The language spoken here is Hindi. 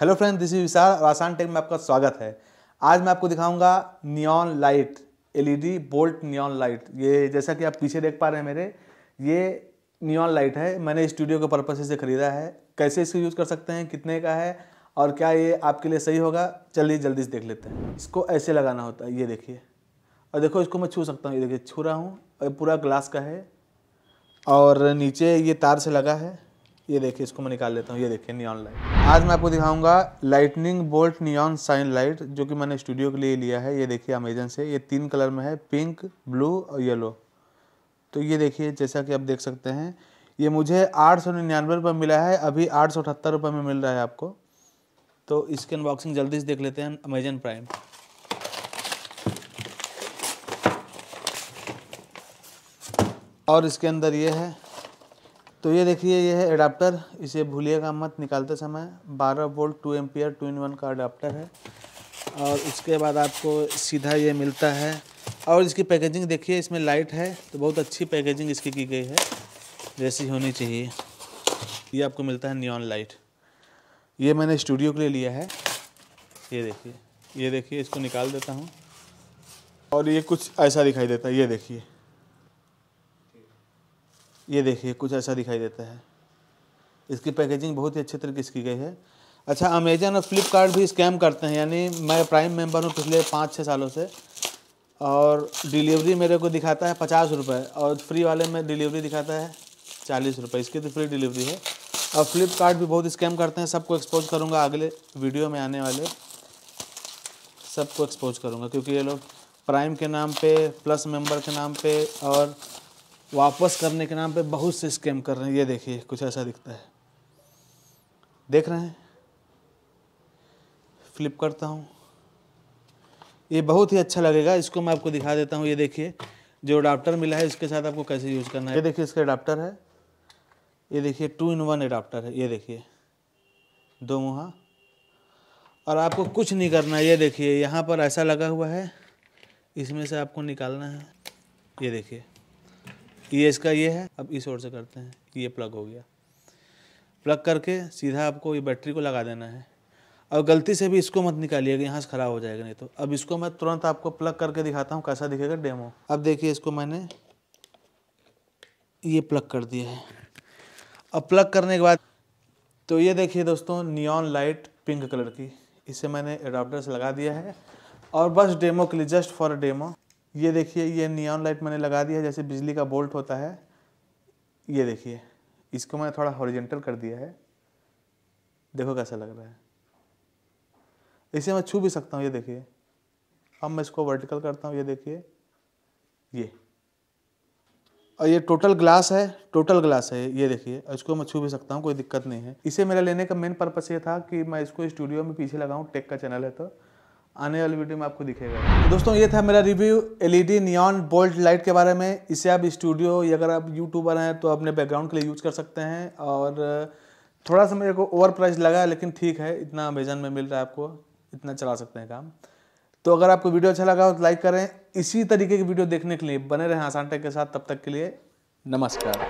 hello friends this is Vishal और आसान टेक में आपका स्वागत है आज मैं आपको दिखाऊंगा neon light LED bolt neon light ये जैसा कि आप पीछे देख पा रहे हैं मेरे ये नियॉन लाइट है मैंने स्टूडियो के पर्पज से ख़रीदा है कैसे इसको यूज़ कर सकते हैं कितने का है और क्या ये आपके लिए सही होगा चलिए जल्दी से देख लेते हैं इसको ऐसे लगाना होता है ये देखिए और देखो इसको मैं छू सकता हूँ ये देखिए छू रहा हूँ और पूरा ग्लास का है और नीचे ये तार से लगा है ये देखिए इसको मैं निकाल लेता हूँ ये देखिए नियॉन लाइट आज मैं आपको दिखाऊंगा lightning bolt neon sign light जो कि मैंने स्टूडियो के लिए लिया है ये देखिए अमेजन से ये तीन कलर में है पिंक ब्लू और येलो तो ये देखिए जैसा कि आप देख सकते हैं ये मुझे आठ सौ निन्यानवे रुपये मिला है अभी आठ सौ अठहत्तर रुपये में मिल रहा है आपको तो इसकी अनबॉक्सिंग जल्दी से देख लेते हैं अमेजन प्राइम और इसके अंदर ये है तो ये देखिए ये है अडाप्टर इसे भूलिएगा मत निकालते समय 12 volt 2 ampere two in one का अडाप्टर है और उसके बाद आपको सीधा ये मिलता है और इसकी पैकेजिंग देखिए इसमें लाइट है तो बहुत अच्छी पैकेजिंग इसकी की गई है जैसी होनी चाहिए ये आपको मिलता है नियॉन लाइट ये मैंने स्टूडियो के लिए लिया है ये देखिए ये देखिए इसको निकाल देता हूँ और ये कुछ ऐसा दिखाई देता है ये देखिए ये देखिए कुछ ऐसा दिखाई देता है इसकी पैकेजिंग बहुत ही अच्छे तरीके से की गई है अच्छा अमेजन और फ्लिपकार्ट भी स्कैम करते हैं यानी मैं प्राइम मेंबर हूँ पिछले पाँच छः सालों से और डिलीवरी मेरे को दिखाता है पचास रुपये और फ्री वाले में डिलीवरी दिखाता है चालीस रुपये इसकी तो फ्री डिलीवरी है और फ्लिपकार्ट भी बहुत स्कैम करते हैं सबको एक्सपोज करूँगा अगले वीडियो में आने वाले सबको एक्सपोज करूँगा क्योंकि ये लोग प्राइम के नाम पर प्लस मेम्बर के नाम पर और वापस करने के नाम पे बहुत से स्कैम कर रहे हैं ये देखिए कुछ ऐसा दिखता है देख रहे हैं फ्लिप करता हूँ ये बहुत ही अच्छा लगेगा इसको मैं आपको दिखा देता हूँ ये देखिए जो अडाप्टर मिला है इसके साथ आपको कैसे यूज़ करना है ये देखिए इसका अडाप्टर है ये देखिए टू इन वन अडाप्टर है ये देखिए दो मुहा और आपको कुछ नहीं करना है ये देखिए यहाँ पर ऐसा लगा हुआ है इसमें से आपको निकालना है ये देखिए ये इसका ये है अब इस ओर से करते हैं ये प्लग हो गया प्लग करके सीधा आपको ये बैटरी को लगा देना है और गलती से भी इसको मत निकालिएगा यहाँ से ख़राब हो जाएगा नहीं तो अब इसको मैं तुरंत आपको प्लग करके दिखाता हूँ कैसा दिखेगा डेमो अब देखिए इसको मैंने ये प्लग कर दिया है अब प्लग करने के बाद तो ये देखिए दोस्तों नियॉन लाइट पिंक कलर की इसे मैंने एडाप्टर से लगा दिया है और बस डेमो के लिए जस्ट फॉर डेमो ये देखिए ये नियॉन लाइट मैंने लगा दिया जैसे बिजली का बोल्ट होता है ये देखिए इसको मैंने थोड़ा हॉरिजेंटल कर दिया है देखो कैसा लग रहा है इसे मैं छू भी सकता हूँ ये देखिए अब मैं इसको वर्टिकल करता हूँ ये देखिए ये और ये टोटल ग्लास है टोटल ग्लास है ये देखिए इसको मैं छू भी सकता हूँ कोई दिक्कत नहीं है इसे मेरा लेने का मेन पर्पस ये था कि मैं इसको स्टूडियो में पीछे लगाऊँ टेक का चैनल है तो आने वाली वीडियो में आपको दिखेगा तो दोस्तों ये था मेरा review LED neon bolt light के बारे में इसे आप स्टूडियो या अगर आप यूट्यूबर हैं तो अपने बैकग्राउंड के लिए यूज़ कर सकते हैं और थोड़ा सा मेरे को ओवर प्राइस लगा लेकिन ठीक है इतना अमेजन में मिल रहा है आपको इतना चला सकते हैं काम तो अगर आपको वीडियो अच्छा लगा हो तो लाइक करें इसी तरीके की वीडियो देखने के लिए बने रहें आसान टेक के साथ तब तक के लिए नमस्कार